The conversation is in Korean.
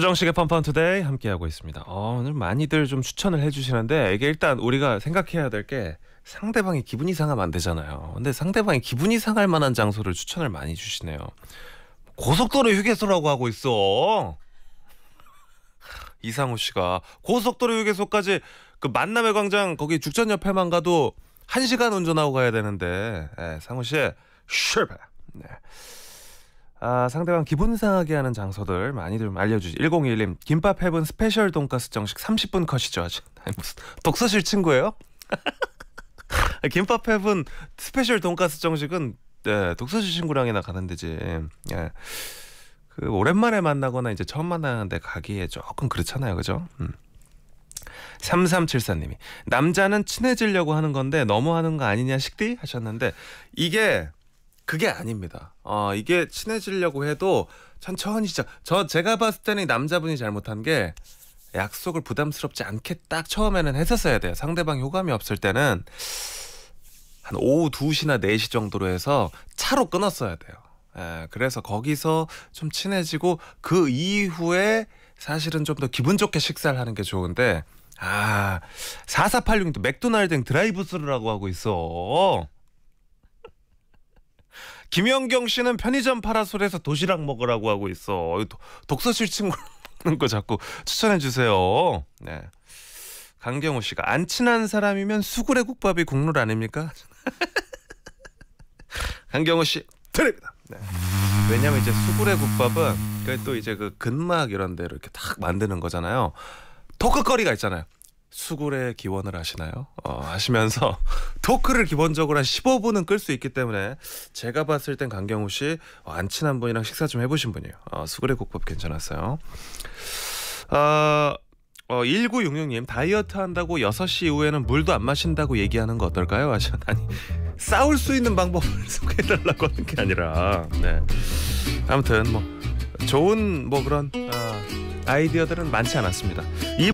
조정식의 펀펀 투데이 함께하고 있습니다. 어, 오늘 많이들 좀 추천을 해주시는데 이게 일단 우리가 생각해야 될 게 상대방이 기분이 상하면 안 되잖아요. 근데 상대방이 기분이 상할 만한 장소를 추천을 많이 주시네요. 고속도로 휴게소라고 하고 있어. 이상우 씨가 고속도로 휴게소까지 그 만남의 광장 거기 죽전 옆에만 가도 1 시간 운전하고 가야 되는데 예, 상우 씨 실패. 네. 아, 상대방 기분 상하게 하는 장소들 많이 좀 알려주지. 1021님, 김밥 해본 스페셜 돈가스 정식 30분 컷이죠. 아직. 주 무슨 독서실 친구예요? 김밥 해본 스페셜 돈가스 정식은 네, 독서실 친구랑이나 가는 데지. 예. 그 오랜만에 만나거나 이제 처음 만나는데 가기에 조금 그렇잖아요. 그죠? 음. 3374님이 남자는 친해지려고 하는 건데 너무 하는 거 아니냐 식디 하셨는데 이게 그게 아닙니다. 어, 이게 친해지려고 해도 천천히 시작. 저 제가 봤을 때는 남자분이 잘못한 게 약속을 부담스럽지 않게 딱 처음에는 했었어야 돼요. 상대방 호감이 없을 때는 한 오후 2시나 4시 정도로 해서 차로 끊었어야 돼요. 예, 그래서 거기서 좀 친해지고 그 이후에 사실은 좀 더 기분 좋게 식사를 하는 게 좋은데 아 4486도 맥도날드 드라이브스루라고 하고 있어. 김영경 씨는 편의점 파라솔에서 도시락 먹으라고 하고 있어. 독서실 친구는거 자꾸 추천해 주세요. 네. 강경호 씨가 안 친한 사람이면 수구레 국밥이 국룰 아닙니까? 강경호 씨 드립니다. 네. 왜냐면 이제 수구레 국밥은 또 이제 그 근막 이런 데로 이렇게 탁 만드는 거잖아요. 토크거리가 있잖아요. 수굴에 기원을 하시나요? 어, 하시면서 토크를 기본적으로 한 15분은 끌 수 있기 때문에 제가 봤을 땐 강경우 씨안 어, 친한 분이랑 식사 좀 해보신 분이에요. 어, 수굴의 국법 괜찮았어요. 아, 어, 어, 1966님 다이어트 한다고 6시 이후에는 물도 안 마신다고 얘기하는 거 어떨까요? 하시 아니 싸울 수 있는 방법을 소개해달라고 하는 게 아니라 네. 아무튼 뭐 좋은 뭐 그런 어, 아이디어들은 많지 않았습니다.